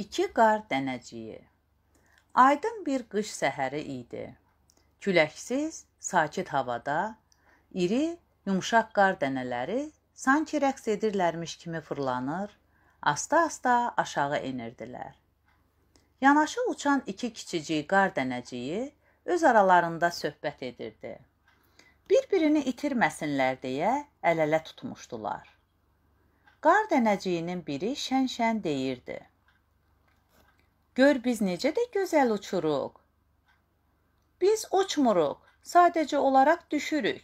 İki qar dənəciyi. Aydın bir qış səhəri idi. Küləksiz, sakit havada iri, yumşaq qar dənələri sanki rəqs edirlərmiş kimi fırlanır, asta-asta aşağı enirdilər. Yanaşı uçan iki kiçicik qar dənəciyi öz aralarında söhbət edirdi. Bir-birini itirməsinlər deyə əl-ələ tutmuşdular. Qar dənəciyinin biri şən-şən deyirdi: Gör biz necə də gözəl uçuruq. Biz uçmuruq, sadəcə olaraq düşürük,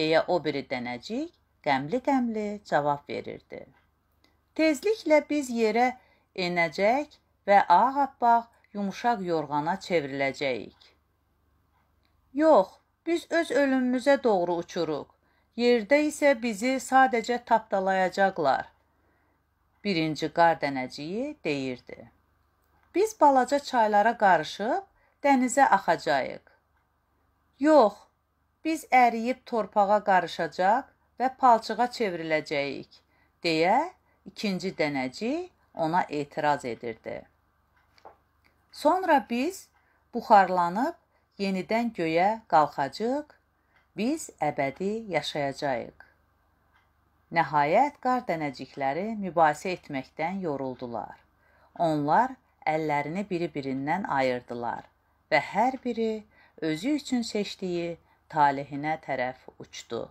deyə o biri dənəcik qəmli-qəmli cavab verirdi. Tezliklə biz yerə enəcək və ağappaq yumşaq yorğana çevriləcəyik. Yox, biz öz ölümümüzə doğru uçuruq. Yerdə isə bizi sadəcə tapdalayacaqlar. Birinci qar dənəciyi deyirdi. Biz balaca çaylara qarışıb dənizə axacağıq. Yox, biz əriyib torpağa qarışacaq və palçığa çevriləcəyik, deyə ikinci dənəcik ona etiraz edirdi. Sonra biz buxarlanıb yenidən göyə qalxacağıq. Biz əbədi yaşayacağıq. Nəhayət qar dənəcikləri mübahisə etməkdən yoruldular. Onlar əllərini biri-birindən ayırdılar və hər biri özü üçün seçdiyi talehinə tərəf uçdu.